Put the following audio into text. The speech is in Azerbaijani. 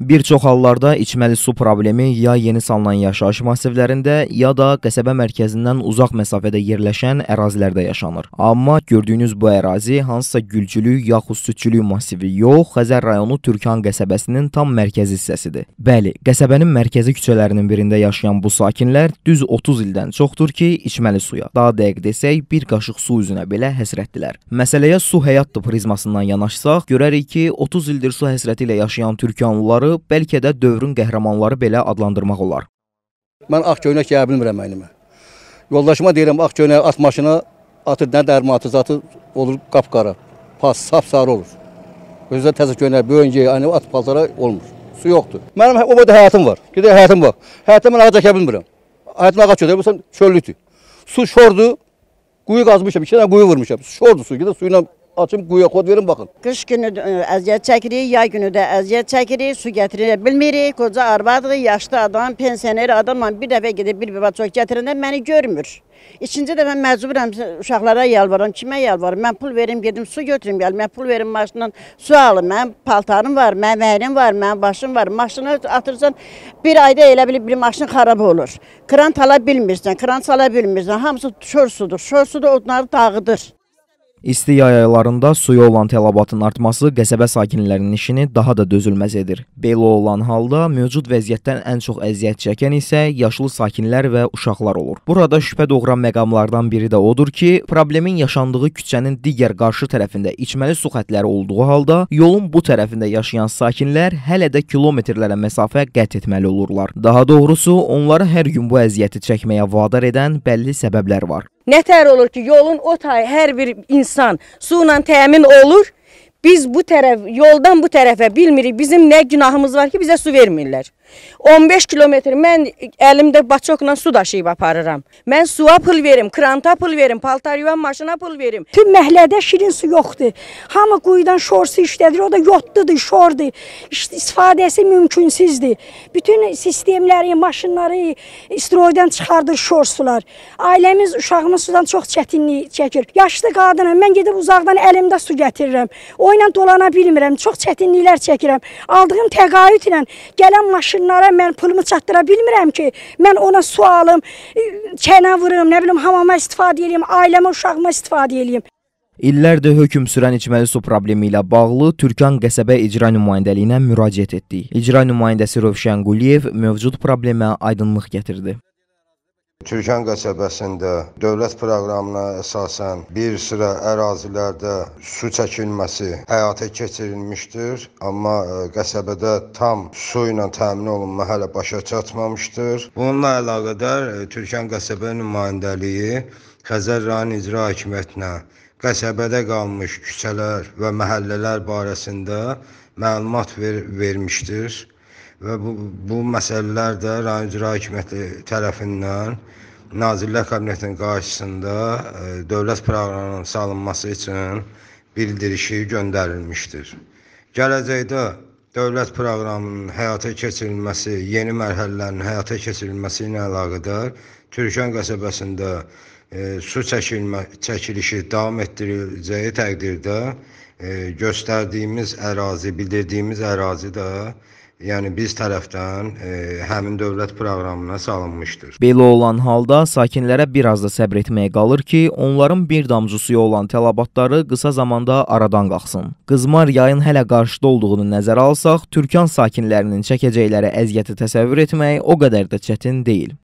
Bir çox hallarda içməli su problemi ya yeni salınan yaşayış massivlərində, ya da qəsəbə mərkəzindən uzaq məsafədə yerləşən ərazilərdə yaşanır. Amma gördüyünüz bu ərazi hansısa gülcülük yaxud sütçülük massivi yox, Xəzər rayonu Türkan qəsəbəsinin tam mərkəzi hissəsidir. Bəli, qəsəbənin mərkəzi küçələrinin birində yaşayan bu sakinlər düz 30 ildən çoxdur ki, içməli suya, daha dəqiq desək, bir qaşıq su üzünə belə həsrətdilər. Məsələyə su həyatdır prizmasından yanaşsaq, görərik ki, 30 ildir su həsrəti ilə yaşayan türkanlıları qəhrəmanları, bəlkə də dövrün qəhrəmanları belə adlandırmaq olar. Mən ağ köynək yeyə bilmirəm əynimə. Yoldaşıma deyirəm, ağ köynək at maşına, atı nə dərmə atı, zatı olur qapqara, pas, sapsarı olur. Özü də təzə köynək, böyün yeyə, yəni at paltara olmur. Su yoxdur. Mənim hə, o boyda həyatım var. Gedək həyatım var. Həyatda mən ağa çəkə bilmirəm. Həyatım ağa çəkə bilmirəm, çöllükdür. Su şordur, quyu qazmışam, iki dənə quyu vurmuşam. Şordur su, gedək suyla açım quyuya kod verin baxın. Qış günü e, əziyyət çəkirik, yay günü də əziyyət çəkirik, su gətirə bilmirik. Qoca arvadır, yaşlı adam, pensioner adamla bir dəfə gedib bir baba çox gətirəndə məni görmür. İkinci dəfə məcburəm uşaqlara yalvarıram, kimə yalvarıram? Mən pul verim, gedim su götürüm, gəl. Mən pul verim maşından su alım. Mən paltarım var, mən mənim var, mən başım var. Maşını atırsan bir ayda elə bilib bir maşın xarab olur. Kran tala bilmirsən, kran sala bilmirsən. Hamısı şor sudur. Şor sudur onları dağıdır. İsti yay aylarında suya olan tələbatın artması qəsəbə sakinlərinin işini daha da dözülməz edir. Belə olan halda mövcud vəziyyətdən ən çox əziyyət çəkən isə yaşlı sakinlər və uşaqlar olur. Burada şübhə doğuran məqamlardan biri də odur ki, problemin yaşandığı küçənin digər qarşı tərəfində içməli su xətləri olduğu halda yolun bu tərəfində yaşayan sakinlər hələ də kilometrlərə məsafə qət etməli olurlar. Daha doğrusu, onları hər gün bu əziyyəti çəkməyə vadar edən bəlli səbəblər var. Nətər olur ki, yolun o tayı hər bir insan su ilə təmin olur. Biz bu tərəf, yoldan bu tərəfə bilmirik. Bizim nə günahımız var ki, bizə su vermirlər. 15 kilometr mən əlimdə baçokla su daşıyıb aparıram. Mən suya pul verim, kranta pul verim, paltar yuvan maşına pul verim. Tüm məhlədə şirin su yoxdur. Hamı quyudan şor su işlədir, o da yotdudur, şordur. İstifadəsi mümkünsüzdür. Bütün sistemləri, maşınları istroydan çıxardır şor sular. Ailəmiz, uşağımız sudan çox çətinlik çəkir. Yaşlı qadınam, mən gedib uzaqdan əlimdə su gətirirəm. O ilə dolana bilmirəm, çox çətinliklər çəkirəm. Aldığım təqaüd ilə gələn maşın maşınlara mən pulumu çatdıra bilmirəm ki, mən ona su alım, e, çənə vurum, nə bilim hamama istifadə eləyim, ailəmə, uşağıma istifadə eləyim. İllərdir hökm sürən içməli su problemi ilə bağlı Türkan qəsəbə icra nümayəndəliyinə müraciət etdik. İcra nümayəndəsi Rövşən Quliyev mövcud problemə aydınlıq gətirdi. Türkan qəsəbəsində dövlət proqramına əsasən bir sıra ərazilərdə su çəkilməsi həyata keçirilmişdir, amma e, qəsəbədə tam su ilə təmin olunma hələ başa çatmamışdır. Bununla əlaqədar e, Türkan qəsəbə nümayəndəliyi Xəzər rayonu icra hakimiyyətinə qəsəbədə qalmış küçələr və məhəllələr barəsində məlumat ver vermişdir və bu, bu məsələlər də rayon icra hökuməti tərəfindən Nazirlər Kabinetinin qarşısında ə, e, dövlət proqramının salınması üçün bildirişi göndərilmişdir. Gələcəkdə dövlət proqramının həyata keçirilməsi, yeni mərhələlərin həyata keçirilməsi ilə əlaqədar Türkan qəsəbəsində e, su çəkilmə, çəkilişi davam etdiriləcəyi təqdirdə e, göstərdiyimiz ərazi, bildirdiyimiz ərazi də yəni biz tərəfdən e, həmin dövlət proqramına salınmışdır. Belə olan halda sakinlərə bir az da səbr etməyə qalır ki, onların bir damcı suya olan tələbatları qısa zamanda aradan qalxsın. Qızmar yayın hələ qarşıda olduğunu nəzərə alsaq, Türkan sakinlərinin çəkəcəkləri əziyyəti təsəvvür etmək o qədər də çətin deyil.